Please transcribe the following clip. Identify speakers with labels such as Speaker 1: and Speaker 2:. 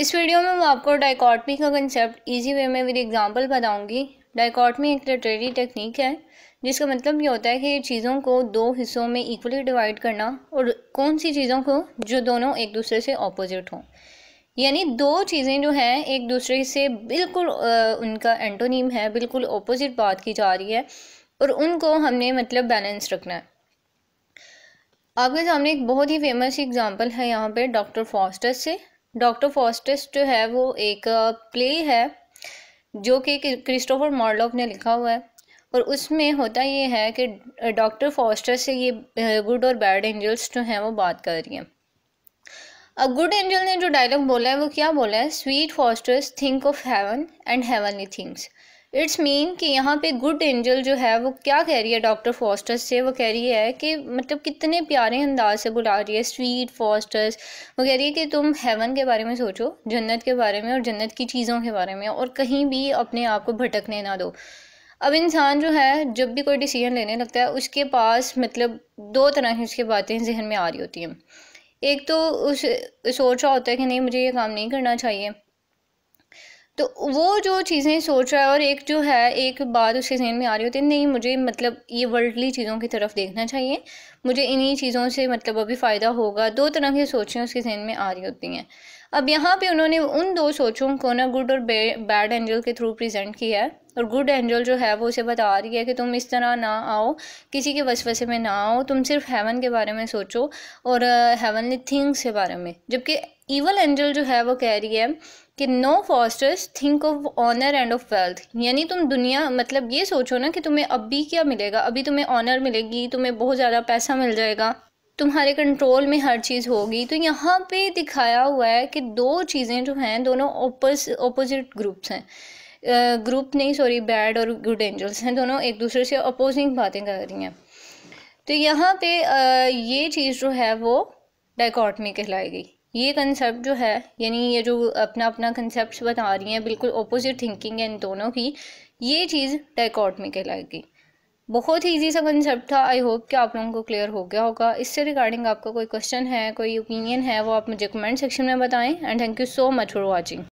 Speaker 1: इस वीडियो में मैं आपको डाइकॉटमी का कंसेप्ट इजी वे में विद एग्जांपल बताऊंगी डाइकॉटमी एक लिटरेरी टेक्निक है जिसका मतलब ये होता है कि चीज़ों को दो हिस्सों में इक्वली डिवाइड करना और कौन सी चीज़ों को जो दोनों एक दूसरे से ऑपोजिट हों यानी दो चीज़ें जो हैं एक दूसरे से बिल्कुल उनका एंटोनीम है बिल्कुल ऑपोजिट बात की जा रही है और उनको हमने मतलब बैलेंस रखना है आपके सामने एक बहुत ही फेमस एग्जांपल है यहाँ पे डॉक्टर फॉस्टर से डॉक्टर फॉस्टिस जो है वो एक प्ले है जो कि क्रिस्टोफर मॉडलॉफ ने लिखा हुआ है और उसमें होता ये है कि डॉक्टर फॉस्टर से ये गुड और बैड एंजल्स जो हैं वो बात कर रही हैं अब गुड एंजल ने जो डायलॉग बोला है वो क्या बोला है sweet Faustus think of heaven and heavenly things it's mean कि यहाँ पे गुड एंजल जो है वो क्या कह रही है डॉक्टर फॉस्टर्स से वो कह रही है कि मतलब कितने प्यारे अंदाज से बुला रही है स्वीट फॉस्टर्स वो कह रही है कि तुम हेवन के बारे में सोचो जन्नत के बारे में और जन्नत की चीज़ों के बारे में और कहीं भी अपने आप को भटकने ना दो अब इंसान जो है जब भी कोई डिसीजन लेने लगता है उसके पास मतलब दो तरह की उसकी बातें जहन में आ रही होती हैं एक तो उस सोच रहा होता है कि नहीं मुझे ये काम नहीं करना चाहिए तो वो जो चीज़ें सोच रहा है और एक जो है एक बात उसके जहन में आ रही होती है नहीं मुझे मतलब ये वर्ल्डली चीज़ों की तरफ देखना चाहिए मुझे इन्हीं चीज़ों से मतलब अभी फ़ायदा होगा दो तरह की सोचें उसके जहन में आ रही होती हैं अब यहाँ पे उन्होंने उन दो सोचों को ना गुड और बैड एंजल के थ्रू प्रेजेंट किया है और गुड एंजल जो है वो उसे बता रही है कि तुम इस तरह ना आओ किसी के वसवसे में ना आओ तुम सिर्फ हेवन के बारे में सोचो और हेवनली थिंग्स के बारे में जबकि ईवल एंजल जो है वो कह रही है कि no Faustus think of honour and of wealth यानी तुम दुनिया मतलब ये सोचो ना कि तुम्हें अभी क्या मिलेगा अभी तुम्हें ऑनर मिलेगी तुम्हें बहुत ज़्यादा पैसा मिल जाएगा तुम्हारे कंट्रोल में हर चीज़ होगी तो यहाँ पे दिखाया हुआ है कि दो चीज़ें जो हैं दोनों ओपोजिट ग्रुप्स हैं ग्रुप नहीं सॉरी बैड और गुड एंजल्स हैं दोनों एक दूसरे से अपोजिंग बातें कर रही हैं तो यहाँ पे ये चीज़ जो है वो डाइकॉटमी कहलाएगी ये कंसेप्ट जो है यानी ये जो अपना अपना कंसेप्ट बता रही हैं बिल्कुल अपोजिट थिंकिंग है इन दोनों की ये चीज़ डाइकॉटमी कहलाएगी बहुत ही ईजी सा कंसेप्ट था आई होप कि आप लोगों को क्लियर हो गया होगा इससे रिगार्डिंग आपका कोई क्वेश्चन है कोई ओपिनियन है वो आप मुझे कमेंट सेक्शन में बताएं and thank you so much for watching